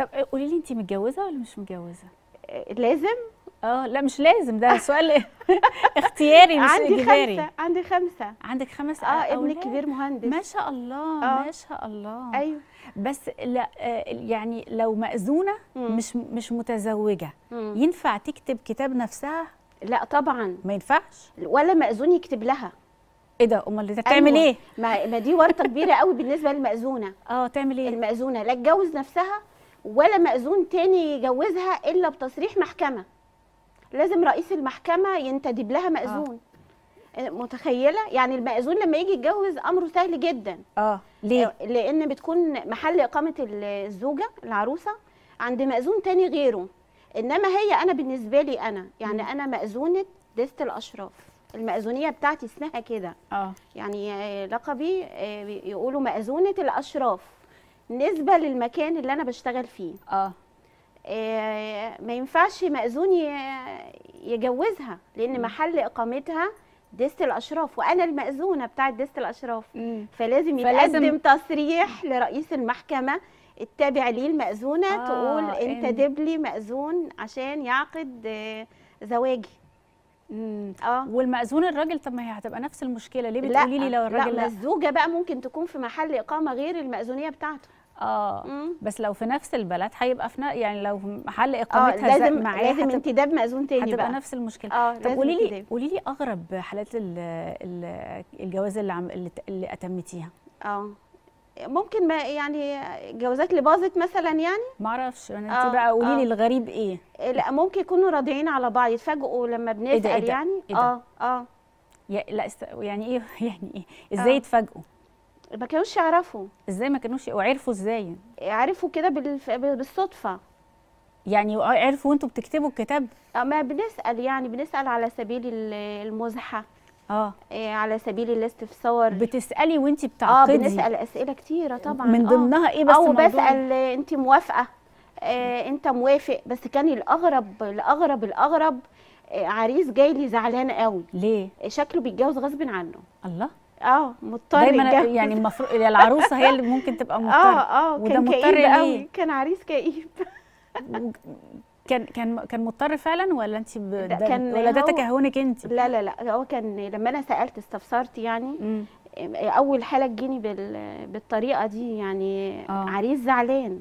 طب آه، قولي لي انت متجوزه ولا مش متجوزه آه، لازم اه لا مش لازم ده سؤال اختياري مش عندي اجباري خمسة. عندي خمسة عندك خمس اه ابني كبير مهندس ما شاء الله أوه. ما شاء الله ايوه بس لا آه، يعني لو مأذونة مم. مش مش متزوجة مم. ينفع تكتب كتاب نفسها؟ لا طبعا ما ينفعش ولا مأذون يكتب لها ايه ده امال ده تعمل أيوه. ايه ما ما دي ورطه كبيره قوي بالنسبه للمأذونه اه تعمل ايه المأذونه لا تجوز نفسها ولا مأذون تاني يجوزها إلا بتصريح محكمة لازم رئيس المحكمة ينتدب لها آه. مأذون آه. متخيلة يعني المأذون لما يجي يتجوز أمره سهل جدا اه ليه؟ آه، لأن بتكون محل إقامة الزوجة العروسة عند مأذون تاني غيره إنما هي أنا بالنسبة لي أنا يعني م. أنا مأذونة ديست الأشراف المأذونية بتاعتي اسمها كده اه يعني لقبي آه، يقولوا مأذونة الأشراف نسبه للمكان اللي انا بشتغل فيه اه, آه، ما ينفعش مأذون يجوزها لان محل اقامتها دست الاشراف وانا المأذونه بتاعه دست الاشراف مم. فلازم يتقدم تصريح لرئيس المحكمه التابع ليه المأذونه آه تقول انت إن... دبلي مأذون عشان يعقد آه، زواجي اه والمأذون الراجل طب ما هي هتبقى نفس المشكله ليه بتقولي لي لو الراجل لا, لا الزوجه بقى ممكن تكون في محل اقامه غير المأذونيه بتاعته اه بس لو في نفس البلد هيبقى في يعني لو محل آه، اقامتها آه لازم معاه لازم هتب... انتداب مأذون تاني هتبقى بقى. نفس المشكله آه طب قولي لي قولي لي اغرب حالات الجواز اللي عم... اللي اتمتيها اه ممكن ما يعني جوازات اللي باظت مثلا يعني ما اعرفش انا آه، انت بقى قولي لي آه. الغريب ايه لا ممكن يكونوا راضيين على بعض يتفاجئوا لما إيه بنسال إيه إيه يعني إيه اه اه لا يعني ايه يعني ايه ازاي يتفاجئوا ما كانوش يعرفوا ازاي ما كانوش وعرفوا ازاي عرفوا كده بالف... بالصدفه يعني عرفوا وانتوا بتكتبوا الكتاب آه، ما بنسال يعني بنسال على سبيل المزحه آه. اه على سبيل الاستفسار بتسالي وانت بتعقدي اه بنسال اسئله كتيره طبعا من آه. ضمنها آه. ايه بس او بسال انت موافقه إيه انت موافق بس كان الاغرب الاغرب الاغرب عريس جاي لي زعلان قوي ليه شكله بيتجوز غصب عنه الله اه مضطر دايما يعني المفروض يعني العروسه هي اللي ممكن تبقى آه، مضطر اه اه كان كئيب قوي كان عريس كئيب كان كان كان مضطر فعلا ولا انت كان ولا ده تكهنك انت لا لا لا هو كان لما انا سالت استفسرت يعني م. اول حاله تجيني بالطريقه دي يعني آه. عريس زعلان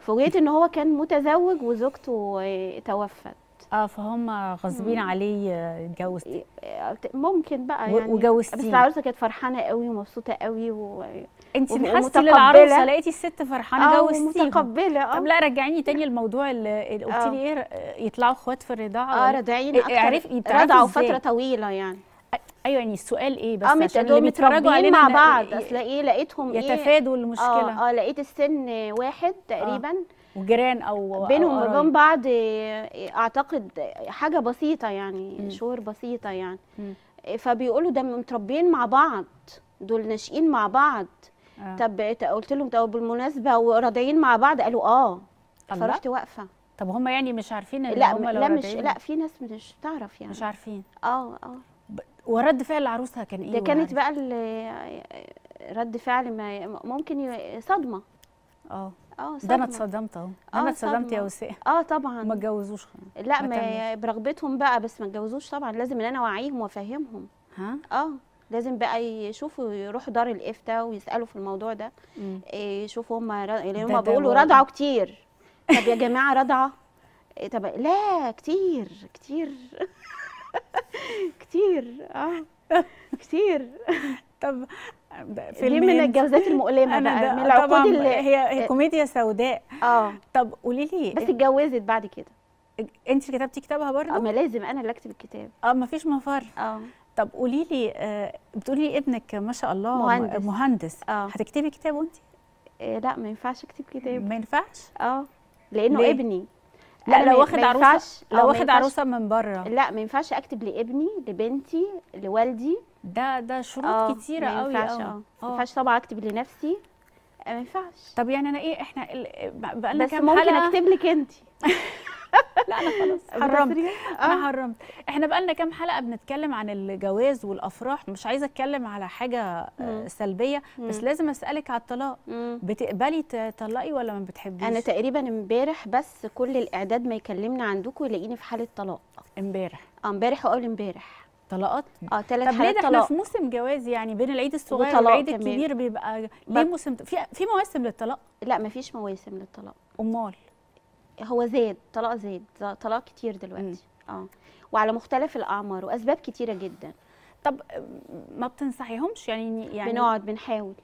فوجئت ان هو كان متزوج وزوجته توفت اه فهم غصبين عليه يتجوز آه، إيه، إيه، ممكن بقى يعني وجوزتيه بس العروسه كانت فرحانه قوي ومبسوطه قوي و... انت نحستي للعروسه لقيتي الست فرحانه آه، جوزتيه متقبله اه طب لا رجعيني تاني الموضوع اللي قلتي لي آه. ايه يطلعوا اخوات في الرضاعه اه راضعين إيه، اكتر عرفي رضعوا فتره طويله يعني ايوه يعني السؤال ايه بس آه عشان اللي بيتفرجوا علينا مع بعض اصل ايه لقيتهم ايه يتفادوا المشكله اه اه لقيت السن واحد تقريبا آه. وجيران او بينهم وبين بعض اعتقد حاجه بسيطه يعني م. شهور بسيطه يعني م. فبيقولوا ده متربيين مع بعض دول ناشئين مع بعض آه. طب قلت لهم طب بالمناسبه وراضيين مع بعض قالوا اه فرحت واقفه طب هم يعني مش عارفين ان هم لا مش لا في ناس مش تعرف يعني مش عارفين اه اه ورد فعل عروسها كان ايه ده كانت يعني؟ بقى رد فعل ما ممكن صدمه اه اه ده انا اتصدمت اهو انا آه، اتصدمت يا وسام اه طبعا ما اتجوزوش لا ما برغبتهم بقى بس ما اتجوزوش طبعا لازم ان انا اوعيهم وافهمهم ها اه لازم بقى يشوفوا يروحوا دار الافتاء ويسالوا في الموضوع ده آه، يشوفوا هم اللي يعني هم بيقولوا رضعوا كتير طب يا جماعه رضعه إيه، طب لا كتير كتير كتير اه كتير طب في دي من الجوازات المؤلمه بقى من العقود اللي هي آه. كوميديا سوداء اه طب قولي لي بس اتجوزت بعد كده انت اللي كتبتي كتابها برضه؟ اه ما لازم انا اللي اكتب الكتاب اه ما فيش مفر اه طب قولي لي آه بتقولي ابنك ما شاء الله مهندس مهندس اه هتكتبي كتاب وانت؟ إيه لا ما ينفعش اكتب كتاب ما ينفعش؟ اه لانه ليه؟ ابني لا لو واخد عروسه لو واخد عروسه من بره لا ما ينفعش اكتب لابني لبنتي لوالدي ده ده شروط أوه. كتيره قوي ما ينفعش آه. آه. ما آه. ينفعش طبعا اكتب لنفسي ما ينفعش طب يعني انا ايه احنا بقى لنا كام حلقه بس ممكن اكتب لك انت لا انا خلاص حرمت آه. انا حرمت احنا بقالنا كام حلقه بنتكلم عن الجواز والافراح مش عايزه اتكلم على حاجه آه، مم. سلبيه بس مم. لازم اسالك على الطلاق مم. بتقبلي تطلقي ولا ما بتحبيش انا تقريبا امبارح بس كل الاعداد ما يكلمنا عندكم يلاقيني في حاله طلاق امبارح اه امبارح واول امبارح طلاقات اه ثلاث طب ليه احنا في موسم جواز يعني بين العيد الصغير والعيد الكبير بيبقى ليه موسم في في مواسم للطلاق لا مفيش مواسم للطلاق امال هو زاد طلاق زاد طلاق كتير دلوقتي اه وعلى مختلف الاعمار واسباب كتيره جدا طب ما بتنصحيهمش يعني يعني بنقعد بنحاول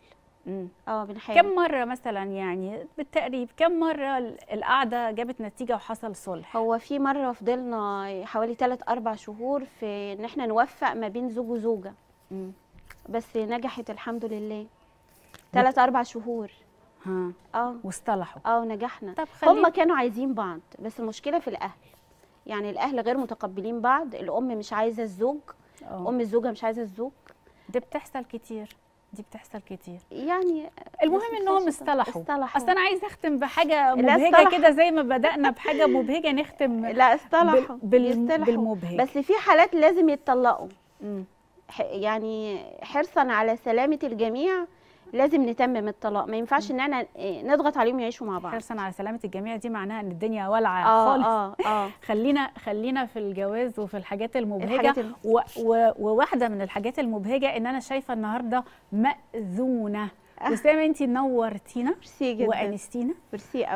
اه بنحاول كم مره مثلا يعني بالتقريب كم مره القعده جابت نتيجه وحصل صلح هو في مره فضلنا حوالي 3 4 شهور في ان احنا نوفق ما بين زوج وزوجه بس نجحت الحمد لله 3 4 شهور اه. اه واصطلحوا اه ونجحنا طب هم كانوا عايزين بعض بس المشكله في الاهل يعني الاهل غير متقبلين بعض الام مش عايزه الزوج أوه. ام الزوجه مش عايزه الزوج دي بتحصل كتير دي بتحصل كتير يعني المهم ان هم اصطلحوا اصل انا عايزه اختم بحاجه مبهجه كده زي ما بدانا بحاجه مبهجه نختم لا اصطلحوا بال... بالمبهج بس في حالات لازم يتطلقوا يعني حرصا على سلامه الجميع لازم نتمم الطلاق ما ينفعش ان احنا إيه، نضغط عليهم يعيشوا مع بعض حرصا على سلامه الجميع دي معناها ان الدنيا والعه آه،, آه خالص آه آه. خلينا خلينا في الجواز وفي الحاجات المبهجه الحاجات و... و... وواحده من الحاجات المبهجه ان انا شايفه النهارده ماذونه آه. وسام انت نورتينا وانستينا ميرسي